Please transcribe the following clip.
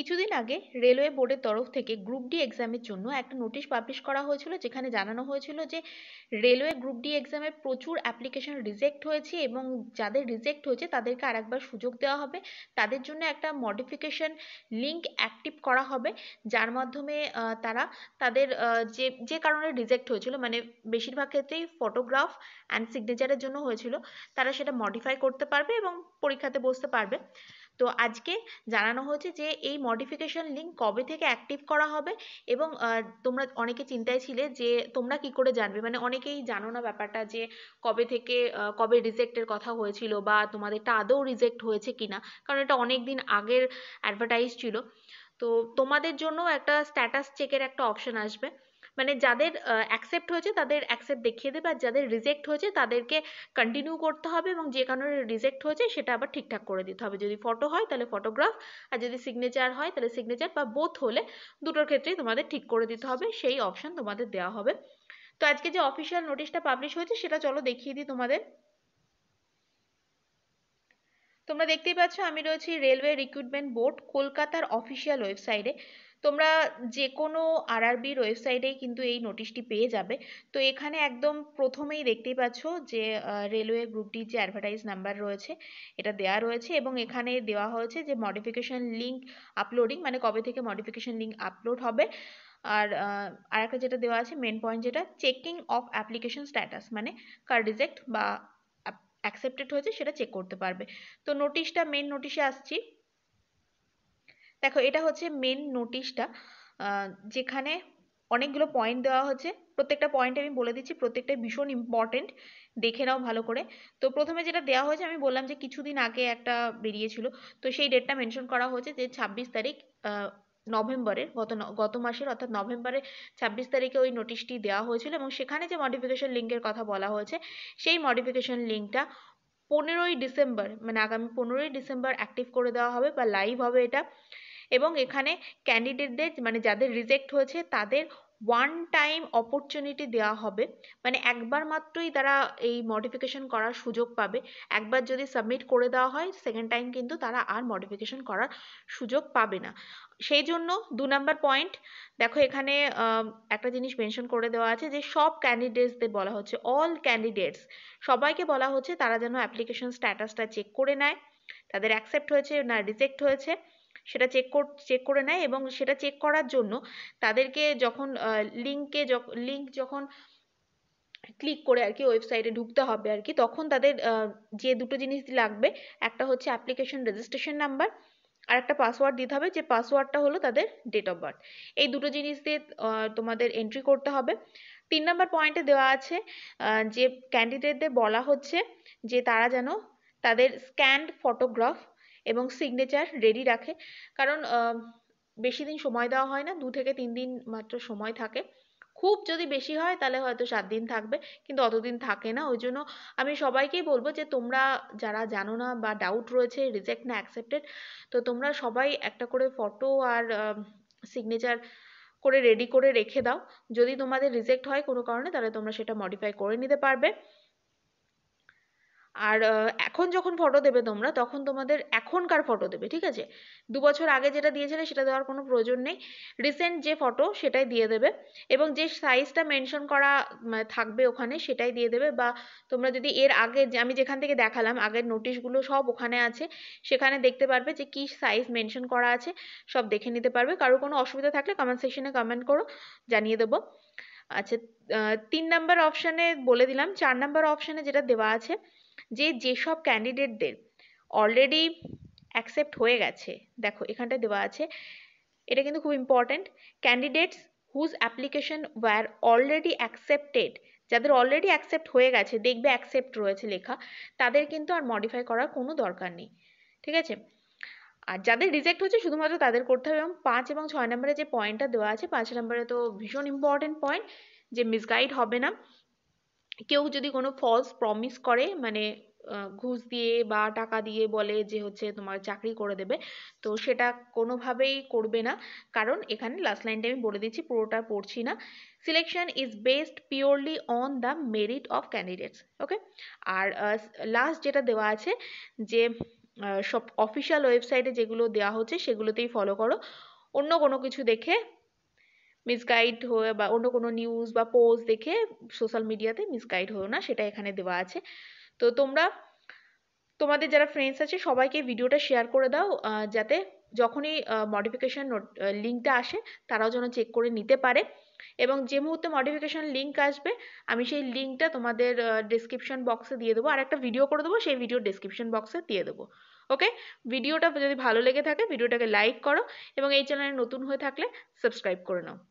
কিছুদিন আগে রেলওয়ে বোর্ডের তরফ থেকে গ্রুপ ডি এক্সামের জন্য একটা নোটিশ পাবলিশ করা হয়েছিল যেখানে জানানো হয়েছিল যে রেলওয়ে গ্রুপ ডি এক্সামে প্রচুর অ্যাপ্লিকেশন রিজেক্ট হয়েছে এবং যাদের রিজেক্ট হয়েছে তাদেরকে আরেকবার সুযোগ দেওয়া হবে তাদের জন্য একটা মডিফিকেশন লিঙ্ক অ্যাক্টিভ করা হবে যার মাধ্যমে তারা তাদের যে যে কারণে রিজেক্ট হয়েছিল মানে বেশিরভাগ ক্ষেত্রেই ফটোগ্রাফ অ্যান্ড সিগনেচারের জন্য হয়েছিল তারা সেটা মডিফাই করতে পারবে এবং পরীক্ষাতে বসতে পারবে তো আজকে জানানো হয়েছে যে এই মডিফিকেশন লিঙ্ক কবে থেকে অ্যাক্টিভ করা হবে এবং তোমরা অনেকে চিন্তায় ছিলে যে তোমরা কি করে জানবে মানে অনেকেই জানো না ব্যাপারটা যে কবে থেকে কবে রিজেক্টের কথা হয়েছিল বা তোমাদেরটা আদৌ রিজেক্ট হয়েছে কিনা কারণ এটা অনেক দিন আগের অ্যাডভার্টাইজ ছিল তো তোমাদের জন্য একটা স্ট্যাটাস চেকের একটা অপশন আসবে মানে যাদের অ্যাকসেপ্ট হয়েছে তাদের অ্যাকসেপ্ট দেখিয়ে দেবে আর যাদের রিজেক্ট হয়েছে তাদেরকে কন্টিনিউ করতে হবে এবং যে কারণে রিজেক্ট হয়েছে সেটা আবার ঠিকঠাক করে দিতে হবে যদি ফটো হয় তাহলে ফটোগ্রাফ আর যদি সিগনেচার হয় তাহলে সিগনেচার বা বোথ হলে দুটোর ক্ষেত্রেই তোমাদের ঠিক করে দিতে হবে সেই অপশন তোমাদের দেওয়া হবে তো আজকে যে অফিসিয়াল নোটিশটা পাবলিশ হয়েছে সেটা চলো দেখিয়ে দিই তোমাদের তোমরা দেখতেই পাচ্ছ আমি রয়েছি রেলওয়ে রিক্রুটমেন্ট বোর্ড কলকাতার অফিসিয়াল ওয়েবসাইটে তোমরা যে কোনো আরআরবির ওয়েবসাইটেই কিন্তু এই নোটিশটি পেয়ে যাবে তো এখানে একদম প্রথমেই দেখতেই পাচ্ছ যে রেলওয়ে গ্রুপটির যে অ্যাডভার্টাইজ নাম্বার রয়েছে এটা দেয়া রয়েছে এবং এখানে দেওয়া হয়েছে যে মডিফিকেশন লিঙ্ক আপলোডিং মানে কবে থেকে মডিফিকেশন লিঙ্ক আপলোড হবে আর আরেকটা যেটা দেওয়া আছে মেন পয়েন্ট যেটা চেকিং অফ অ্যাপ্লিকেশন স্ট্যাটাস মানে কার রিজেক্ট বা অ্যাকসেপ্টেড হয়েছে সেটা চেক করতে পারবে তো নোটিশটা মেন নোটিশে আসছি দেখো এটা হচ্ছে মেন নোটিশটা যেখানে অনেকগুলো পয়েন্ট দেওয়া হচ্ছে প্রত্যেকটা পয়েন্ট আমি বলে দিচ্ছি প্রত্যেকটা ভীষণ ইম্পর্টেন্ট দেখে নাও ভালো করে তো প্রথমে যেটা দেওয়া হয়েছে আমি বললাম যে কিছুদিন আগে একটা বেরিয়েছিল তো সেই ডেটটা মেনশন করা হয়েছে যে ছাব্বিশ তারিখ নভেম্বরের গত গত মাসের অর্থাৎ নভেম্বরের ছাব্বিশ তারিখে ওই নোটিশটি দেওয়া হয়েছিল এবং সেখানে যে মডিফিকেশন লিঙ্কের কথা বলা হয়েছে সেই মডিফিকেশন লিঙ্কটা পনেরোই ডিসেম্বর মানে আগামী পনেরোই ডিসেম্বর অ্যাক্টিভ করে দেওয়া হবে বা লাইভ হবে এটা এবং এখানে ক্যান্ডিডেটদের মানে যাদের রিজেক্ট হয়েছে তাদের ওয়ান টাইম অপরচুনিটি দেওয়া হবে মানে একবার মাত্রই তারা এই মডিফিকেশন করার সুযোগ পাবে একবার যদি সাবমিট করে দেওয়া হয় সেকেন্ড টাইম কিন্তু তারা আর মডিফিকেশন করার সুযোগ পাবে না সেই জন্য দু নাম্বার পয়েন্ট দেখো এখানে একটা জিনিস মেনশন করে দেওয়া আছে যে সব ক্যান্ডিডেটসদের বলা হচ্ছে অল ক্যান্ডিডেটস সবাইকে বলা হচ্ছে তারা যেন অ্যাপ্লিকেশন স্ট্যাটাসটা চেক করে নেয় তাদের অ্যাকসেপ্ট হয়েছে না রিজেক্ট হয়েছে সেটা চেক চেক করে নেয় এবং সেটা চেক করার জন্য তাদেরকে যখন লিঙ্কে লিঙ্ক যখন ক্লিক করে আর কি ওয়েবসাইটে ঢুকতে হবে আর কি তখন তাদের যে দুটো জিনিস লাগবে একটা হচ্ছে অ্যাপ্লিকেশন রেজিস্ট্রেশন নাম্বার আর একটা পাসওয়ার্ড দিতে হবে যে পাসওয়ার্ডটা হলো তাদের ডেট অফ বার্থ এই দুটো জিনিস দিয়ে তোমাদের এন্ট্রি করতে হবে তিন নম্বর পয়েন্টে দেওয়া আছে যে ক্যান্ডিডেটদের বলা হচ্ছে যে তারা যেন তাদের স্ক্যান্ড ফটোগ্রাফ এবং সিগনেচার রেডি রাখে কারণ বেশি দিন সময় দেওয়া হয় না দু থেকে তিন দিন মাত্র সময় থাকে খুব যদি বেশি হয় তাহলে হয়তো সাত দিন থাকবে কিন্তু অতদিন থাকে না ওই জন্য আমি সবাইকেই বলবো যে তোমরা যারা জানো না বা ডাউট রয়েছে রিজেক্ট না অ্যাকসেপ্টেড তো তোমরা সবাই একটা করে ফটো আর সিগনেচার করে রেডি করে রেখে দাও যদি তোমাদের রিজেক্ট হয় কোনো কারণে তাহলে তোমরা সেটা মডিফাই করে নিতে পারবে আর এখন যখন photo দেবে তোমরা তখন তোমাদের এখনকার photo দেবে ঠিক আছে দু বছর আগে যেটা দিয়েছিলে সেটা দেওয়ার কোনো প্রয়োজন নেই recent যে photo সেটাই দিয়ে দেবে এবং যে size টা mention করা থাকবে ওখানে সেটাই দিয়ে দেবে বা তোমরা যদি এর আগে আমি যেখান থেকে দেখালাম আগের notice গুলো সব ওখানে আছে সেখানে দেখতে পারবে যে কি size mention করা আছে সব দেখে নিতে পারবে কারো কোনো অসুবিধা থাকলে comment section এ comment করো জানিয়ে দেবো আচ্ছা তিন number option এ বলে দিলাম চার number option এ যেটা দেওয়া আছে যে যেসব ক্যান্ডিডেটদের অলরেডি অ্যাকসেপ্ট হয়ে গেছে দেখো এখানটা দেওয়া আছে এটা কিন্তু খুব important candidates whose application were already accepted যাদের অলরেডি অ্যাকসেপ্ট হয়ে গেছে দেখবে অ্যাকসেপ্ট রয়েছে লেখা তাদের কিন্তু আর মডিফাই করার কোনো দরকার নেই ঠিক আছে আর যাদের রিজেক্ট হচ্ছে শুধুমাত্র তাদের করতে হবে এবং পাঁচ এবং ছয় নম্বরে যে পয়েন্টটা দেওয়া আছে পাঁচ নম্বরে তো ভীষণ ইম্পর্টেন্ট পয়েন্ট যে মিসগাইড হবে না কেউ যদি কোনো ফলস প্রমিস করে মানে ঘুষ দিয়ে বা টাকা দিয়ে বলে যে হচ্ছে তোমার চাকরি করে দেবে তো সেটা কোনোভাবেই করবে না কারণ এখানে লাস্ট লাইনটা আমি বলে দিচ্ছি পুরোটা পড়ছি না selection is based purely on the merit of candidates okay আর লাস্ট যেটা দেওয়া আছে যে সব website ওয়েবসাইটে যেগুলো দেওয়া হচ্ছে সেগুলোতেই ফলো করো অন্য কোনো কিছু দেখে মিসগাইড হয়ে বা অন্য কোনো নিউজ বা পোস্ট দেখে সোশ্যাল মিডিয়াতে মিসগাইড হয়েও না সেটা এখানে দেওয়া আছে তো তোমরা তোমাদের যারা ফ্রেন্ডস আছে সবাইকে ভিডিওটা শেয়ার করে দাও যাতে যখনই মডিফিকেশন লিঙ্কটা আসে তারাও যেন চেক করে নিতে পারে এবং যে মুহূর্তে মডিফিকেশন লিঙ্ক আসবে আমি সেই লিঙ্কটা তোমাদের ডিসক্রিপশন বক্সে দিয়ে দেবো আর একটা ভিডিও করে দেবো সেই ভিডিও ডিসক্রিপশন বক্সে দিয়ে দেবো ওকে ভিডিওটা যদি ভালো লেগে থাকে ভিডিওটাকে লাইক করো এবং এই চ্যানেলে নতুন হয়ে থাকলে সাবস্ক্রাইব করে নাও